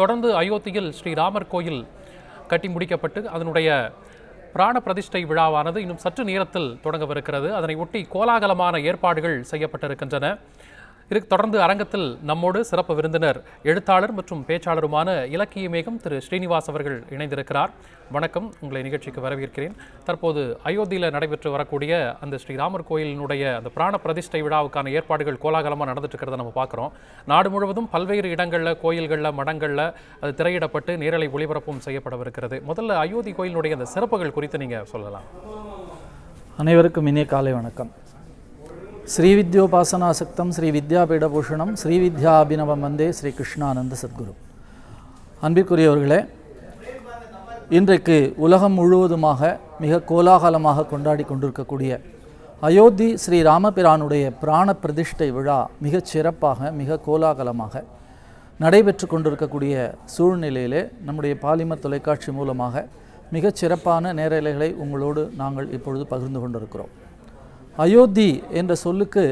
தொடர்ந்து அயோத்தியில் ஸ்ரீராமர் கோயில் கட்டி முடிக்கப்பட்டு அதனுடைய பிராண பிரதிஷ்டை விழாவானது இன்னும் சற்று நேரத்தில் தொடங்கவிருக்கிறது அதனை ஒட்டி கோலாகலமான ஏற்பாடுகள் செய்யப்பட்டிருக்கின்றன இதுக்கு தொடர்ந்து அரங்கத்தில் நம்மோடு சிறப்பு விருந்தினர் எழுத்தாளர் மற்றும் பேச்சாளருமான இலக்கிய மேகம் திரு ஸ்ரீனிவாஸ் அவர்கள் இணைந்திருக்கிறார் வணக்கம் உங்களை நிகழ்ச்சிக்கு வரவேற்கிறேன் தற்போது அயோத்தியில் நடைபெற்று வரக்கூடிய அந்த ஸ்ரீராமர் கோயிலினுடைய அந்த பிராண பிரதிஷ்டை விழாவுக்கான ஏற்பாடுகள் கோலாகலமாக நடந்துட்டு இருக்கிறத நம்ம பார்க்குறோம் நாடு முழுவதும் பல்வேறு இடங்களில் கோயில்களில் மடங்களில் அது திரையிடப்பட்டு நேரலை ஒளிபரப்பும் செய்யப்படவிருக்கிறது முதல்ல அயோத்தி கோயிலினுடைய அந்த சிறப்புகள் குறித்து நீங்கள் சொல்லலாம் அனைவருக்கும் இனிய காலை வணக்கம் ஸ்ரீ ஸ்ரீவித்யோபாசனாசக்தம் ஸ்ரீ வித்யாபீடபூஷணம் ஸ்ரீவித்யா அபினவம் வந்தே ஸ்ரீ கிருஷ்ணானந்த சத்குரு அன்பிற்குரியவர்களே இன்றைக்கு உலகம் முழுவதுமாக மிக கோலாகலமாக கொண்டாடி கொண்டிருக்கக்கூடிய அயோத்தி ஸ்ரீ ராமபிரானுடைய பிராண பிரதிஷ்டை விழா மிகச் சிறப்பாக மிக கோலாகலமாக நடைபெற்று கொண்டிருக்கக்கூடிய சூழ்நிலையிலே நம்முடைய பாலிமர் தொலைக்காட்சி மூலமாக மிகச் சிறப்பான நேரலைகளை உங்களோடு நாங்கள் இப்பொழுது பகிர்ந்து கொண்டிருக்கிறோம் அயோத்தி என்ற சொல்லுக்கு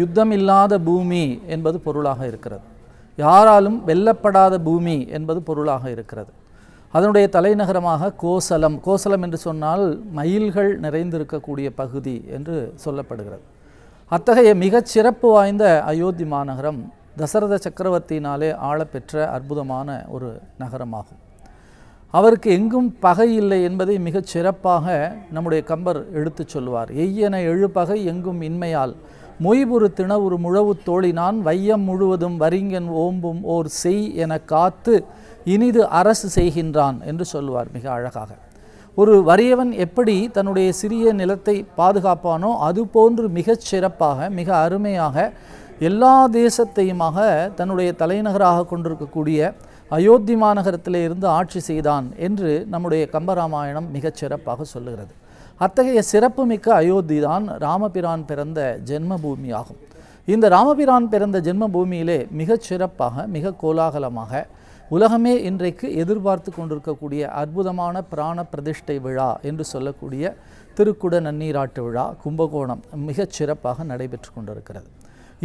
யுத்தம் இல்லாத பூமி என்பது பொருளாக இருக்கிறது யாராலும் வெல்லப்படாத பூமி என்பது பொருளாக இருக்கிறது அதனுடைய தலைநகரமாக கோசலம் கோசலம் என்று சொன்னால் மயில்கள் நிறைந்திருக்கக்கூடிய பகுதி என்று சொல்லப்படுகிறது அத்தகைய மிகச் சிறப்பு வாய்ந்த அயோத்தி மாநகரம் தசரத சக்கரவர்த்தியினாலே ஆளப்பெற்ற அற்புதமான ஒரு நகரமாகும் அவருக்கு எங்கும் பகை இல்லை என்பதை மிகச் சிறப்பாக நம்முடைய கம்பர் எடுத்து சொல்வார் எய்யன எழுபகை எங்கும் இன்மையால் மொய்புறு ஒரு முழவு தோழினான் வையம் முழுவதும் வரிங்கன் ஓம்பும் ஓர் செய் என காத்து இனிது அரசு செய்கின்றான் என்று சொல்வார் மிக அழகாக ஒரு வறியவன் எப்படி தன்னுடைய சிறிய நிலத்தை பாதுகாப்பானோ அதுபோன்று மிகச் சிறப்பாக மிக அருமையாக எல்லா தேசத்தையுமாக தன்னுடைய தலைநகராக கொண்டிருக்கக்கூடிய அயோத்தி மாநகரத்திலே இருந்து ஆட்சி செய்தான் என்று நம்முடைய கம்பராமாயணம் மிகச் சிறப்பாக சொல்லுகிறது அத்தகைய சிறப்புமிக்க அயோத்தி தான் ராமபிரான் பிறந்த ஜென்மபூமி ஆகும் இந்த ராமபிரான் பிறந்த ஜென்மபூமியிலே மிகச் சிறப்பாக மிக கோலாகலமாக உலகமே இன்றைக்கு எதிர்பார்த்து கொண்டிருக்கக்கூடிய அற்புதமான பிராண பிரதிஷ்டை விழா என்று சொல்லக்கூடிய திருக்குட நன்னீராட்டு விழா கும்பகோணம் மிகச் சிறப்பாக நடைபெற்று கொண்டிருக்கிறது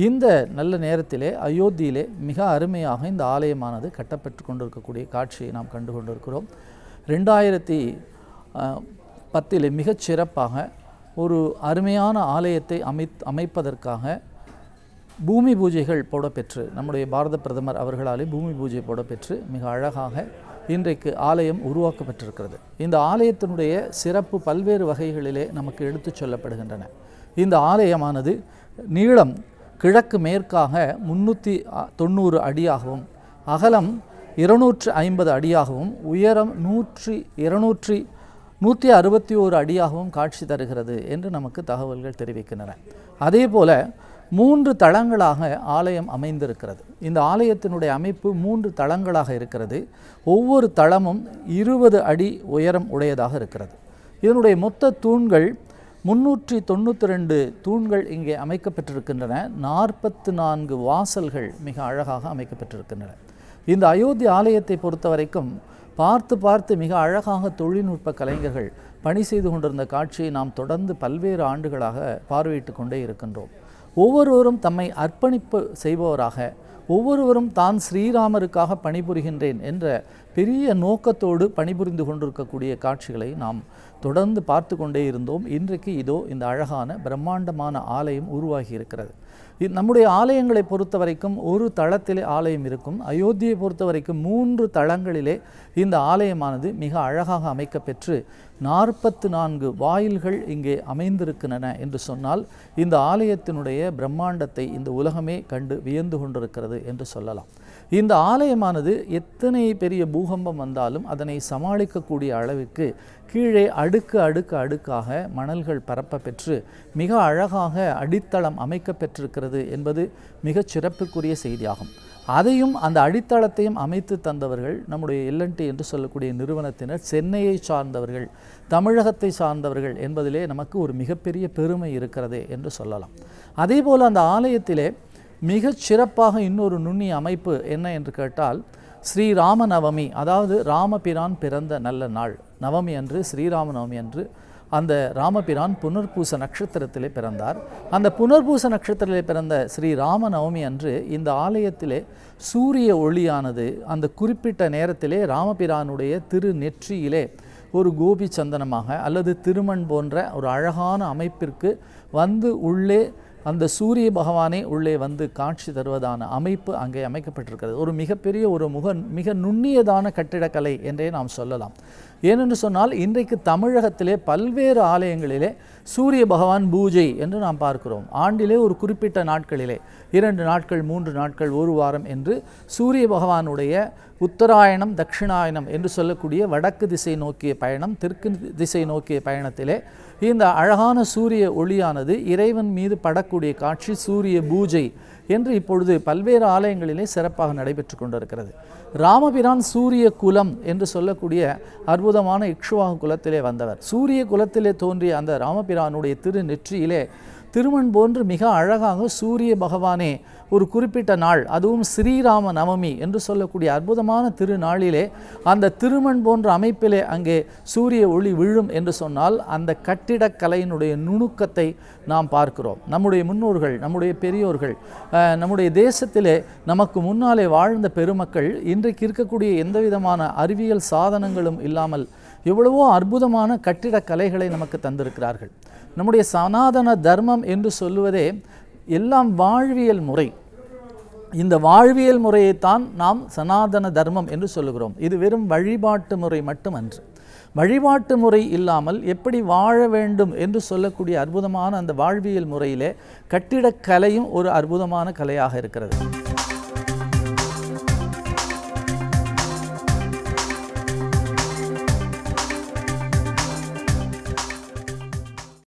இந்த நல்ல நேரத்திலே அயோத்தியிலே மிக அருமையாக இந்த ஆலயமானது கட்டப்பெற்று கொண்டிருக்கக்கூடிய காட்சியை நாம் கண்டு கொண்டிருக்கிறோம் ரெண்டாயிரத்தி பத்தில் மிகச்சிறப்பாக ஒரு அருமையான ஆலயத்தை அமைத் அமைப்பதற்காக பூமி பூஜைகள் போடப்பெற்று நம்முடைய பாரத பிரதமர் அவர்களாலே பூமி பூஜை போடப்பெற்று மிக அழகாக இன்றைக்கு ஆலயம் உருவாக்கப்பட்டிருக்கிறது இந்த ஆலயத்தினுடைய சிறப்பு பல்வேறு வகைகளிலே நமக்கு எடுத்துச் சொல்லப்படுகின்றன இந்த ஆலயமானது நீளம் கிழக்கு மேற்காக முன்னூற்றி தொண்ணூறு அடியாகவும் அகலம் இருநூற்று ஐம்பது அடியாகவும் உயரம் நூற்றி இருநூற்றி நூற்றி அறுபத்தி ஓரு அடியாகவும் காட்சி தருகிறது என்று நமக்கு தகவல்கள் தெரிவிக்கின்றன அதே போல் மூன்று தளங்களாக ஆலயம் அமைந்திருக்கிறது இந்த ஆலயத்தினுடைய அமைப்பு மூன்று தளங்களாக இருக்கிறது ஒவ்வொரு தளமும் இருபது அடி உயரம் உடையதாக இருக்கிறது இதனுடைய மொத்த தூண்கள் முன்னூற்றி தொண்ணூற்றி ரெண்டு தூண்கள் இங்கே அமைக்கப்பட்டிருக்கின்றன நாற்பத்து நான்கு வாசல்கள் மிக அழகாக அமைக்கப்பட்டிருக்கின்றன இந்த அயோத்தி ஆலயத்தை பொறுத்த வரைக்கும் பார்த்து பார்த்து மிக அழகாக தொழில்நுட்ப கலைஞர்கள் பணி செய்து கொண்டிருந்த காட்சியை நாம் தொடர்ந்து பல்வேறு ஆண்டுகளாக பார்வையிட்டு கொண்டே இருக்கின்றோம் ஒவ்வொருவரும் தம்மை அர்ப்பணிப்பு செய்பவராக ஒவ்வொருவரும் தான் ஸ்ரீராமருக்காக பணிபுரிகின்றேன் என்ற பெரிய நோக்கத்தோடு பணிபுரிந்து கொண்டிருக்கக்கூடிய காட்சிகளை நாம் தொடர்ந்து பார்த்து கொண்டே இருந்தோம் இன்றைக்கு இதோ இந்த அழகான பிரம்மாண்டமான ஆலயம் உருவாகி இருக்கிறது நம்முடைய ஆலயங்களை பொறுத்த வரைக்கும் ஒரு தளத்திலே ஆலயம் இருக்கும் அயோத்தியை பொறுத்த வரைக்கும் மூன்று தளங்களிலே இந்த ஆலயமானது மிக அழகாக அமைக்கப்பெற்று நாற்பத்து நான்கு வாயில்கள் இங்கே அமைந்திருக்கின்றன என்று சொன்னால் இந்த ஆலயத்தினுடைய பிரம்மாண்டத்தை இந்த உலகமே கண்டு வியந்து கொண்டிருக்கிறது என்று சொல்லலாம் இந்த ஆலயமானது எத்தனை பெரிய பூகம்பம் வந்தாலும் அதனை சமாளிக்கக்கூடிய அளவிற்கு கீழே அடுக்கு அடுக்கு அடுக்காக மணல்கள் பரப்ப பெற்று மிக அழகாக அடித்தளம் அமைக்கப்பெற்று இருக்கிறது என்பது மிகச் சிறப்புக்குரிய செய்தியாகும் அதையும் அந்த அடித்தளத்தையும் அமைத்து தந்தவர்கள் நம்முடைய எல்என்டி என்று சொல்லக்கூடிய நிறுவனத்தினர் சென்னையை சார்ந்தவர்கள் தமிழகத்தை சார்ந்தவர்கள் என்பதிலே நமக்கு ஒரு மிகப்பெரிய பெருமை இருக்கிறது என்று சொல்லலாம் அதே போல் அந்த ஆலயத்திலே மிகச் சிறப்பாக இன்னொரு நுண்ணி அமைப்பு என்ன என்று கேட்டால் ஸ்ரீராம நவமி அதாவது ராமபிரான் பிறந்த நல்ல நாள் நவமி அன்று ஸ்ரீராம நவமி அன்று அந்த ராமபிரான் புனர்பூச நட்சத்திரத்திலே பிறந்தார் அந்த புனர்பூச நட்சத்திரத்திலே பிறந்த ஸ்ரீ ராம நவமி அன்று இந்த ஆலயத்திலே சூரிய ஒளியானது அந்த குறிப்பிட்ட நேரத்திலே ராமபிரானுடைய திரு நெற்றியிலே ஒரு கோபி சந்தனமாக அல்லது திருமண் போன்ற ஒரு அழகான அமைப்பிற்கு வந்து உள்ளே அந்த சூரிய பகவானே உள்ளே வந்து காட்சி தருவதான அமைப்பு அங்கே அமைக்கப்பட்டிருக்கிறது ஒரு மிகப்பெரிய ஒரு முக மிக நுண்ணியதான கட்டிடக்கலை என்றே நாம் சொல்லலாம் ஏனென்று சொன்னால் இன்றைக்கு தமிழகத்திலே பல்வேறு ஆலயங்களிலே சூரிய பகவான் பூஜை என்று நாம் பார்க்கிறோம் ஆண்டிலே ஒரு குறிப்பிட்ட நாட்களிலே இரண்டு நாட்கள் மூன்று நாட்கள் ஒரு வாரம் என்று சூரிய பகவானுடைய உத்தராயணம் தட்சிணாயணம் என்று சொல்லக்கூடிய வடக்கு திசை நோக்கிய பயணம் தெற்கு திசை நோக்கிய பயணத்திலே இந்த அழகான சூரிய ஒளியானது இறைவன் மீது படக்கூடிய காட்சி சூரிய பூஜை என்று இப்பொழுது பல்வேறு ஆலயங்களிலே சிறப்பாக நடைபெற்று கொண்டிருக்கிறது ராமபிரான் சூரிய குலம் என்று சொல்லக்கூடிய அற்புதமான இக்ஷுவாக குலத்திலே வந்தவர் சூரிய குலத்திலே தோன்றிய அந்த ராமபிரானுடைய திரு நெற்றியிலே திருமண் போன்று மிக அழகாக சூரிய பகவானே ஒரு குறிப்பிட்ட நாள் அதுவும் ஸ்ரீராம நவமி என்று சொல்லக்கூடிய அற்புதமான திருநாளிலே அந்த திருமண் போன்ற அமைப்பிலே அங்கே சூரிய ஒளி விழும் என்று சொன்னால் அந்த கட்டிடக்கலையினுடைய நுணுக்கத்தை நாம் பார்க்கிறோம் நம்முடைய முன்னோர்கள் நம்முடைய பெரியோர்கள் நம்முடைய தேசத்திலே நமக்கு முன்னாலே வாழ்ந்த பெருமக்கள் இன்றைக்கு இருக்கக்கூடிய எந்த விதமான அறிவியல் சாதனங்களும் இல்லாமல் எவ்வளவோ அற்புதமான கட்டிடக்கலைகளை நமக்கு தந்திருக்கிறார்கள் நம்முடைய சனாதன தர்மம் என்று சொல்லுவதே எல்லாம் வாழ்வியல் முறை இந்த வாழ்வியல் முறையைத்தான் நாம் சனாதன தர்மம் என்று சொல்லுகிறோம் இது வெறும் வழிபாட்டு முறை மட்டுமன்று வழிபாட்டு முறை இல்லாமல் எப்படி வாழ வேண்டும் என்று சொல்லக்கூடிய அற்புதமான அந்த வாழ்வியல் முறையிலே கட்டிடக்கலையும் ஒரு அற்புதமான கலையாக இருக்கிறது